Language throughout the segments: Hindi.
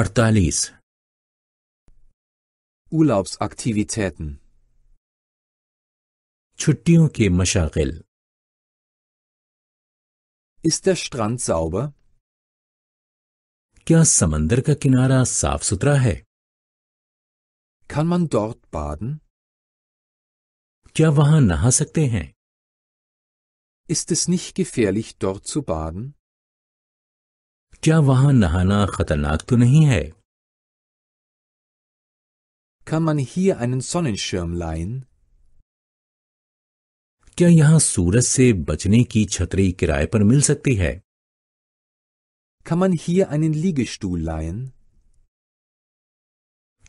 Artalis. Urlaubsaktivitäten छुट्टियों के मशागिल Ist der Strand sauber? क्या समंदर का किनारा साफ सुथरा है Kann man dort baden? क्या वहां नहा सकते हैं Ist es nicht gefährlich, dort zu baden? क्या वहां नहाना खतरनाक तो नहीं है Kann man hier einen Sonnenschirm leihen? क्या यहां सूरज से बचने की छतरी किराए पर मिल सकती है Kann man hier einen Liegestuhl leihen?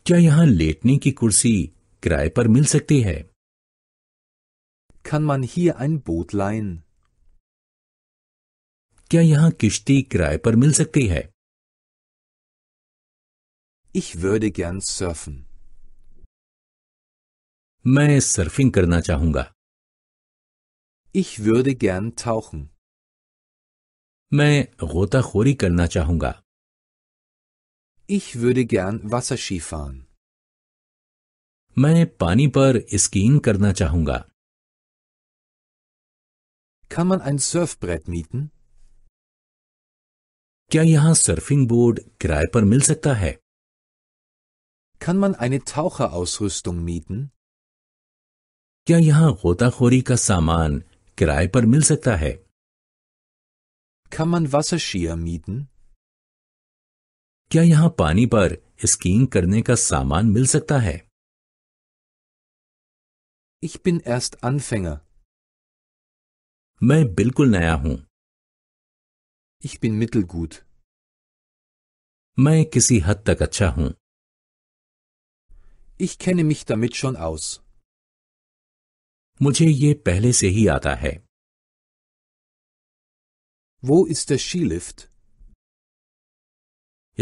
क्या यहां लेटने की कुर्सी किराए पर मिल सकती है Kann man hier ein Boot leihen? क्या यहां किश्ती किराए पर मिल सकती है Ich würde gern surfen. मैं सर्फिंग करना चाहूंगा Ich würde gern tauchen. मैं गोताखोरी करना चाहूंगा Ich würde gern Wasserski fahren. मैं पानी पर स्कीइंग करना चाहूंगा Kann man ein Surfbrett mieten? क्या यहां सर्फिंग बोर्ड किराए पर मिल सकता है Kann man eine Taucherausrüstung mieten? क्या यहां गोताखोरी का सामान किराए पर मिल सकता है Kann man Wasserskier mieten? क्या यहां पानी पर स्कीइंग करने का सामान मिल सकता है Ich bin erst Anfänger. मैं बिल्कुल नया हूं Ich bin mittelgut. मैं किसी हद तक अच्छा हूं Ich kenne mich damit schon aus. मुझे ये पहले से ही आता है Wo ist der Skilift?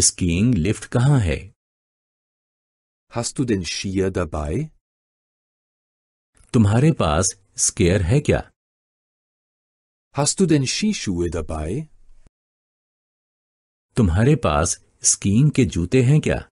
Skiing lift कहाँ है Hast du den Skier dabei? तुम्हारे पास स्केयर है क्या Hast du den Skischuhe dabei? तुम्हारे पास स्कीइंग के जूते हैं क्या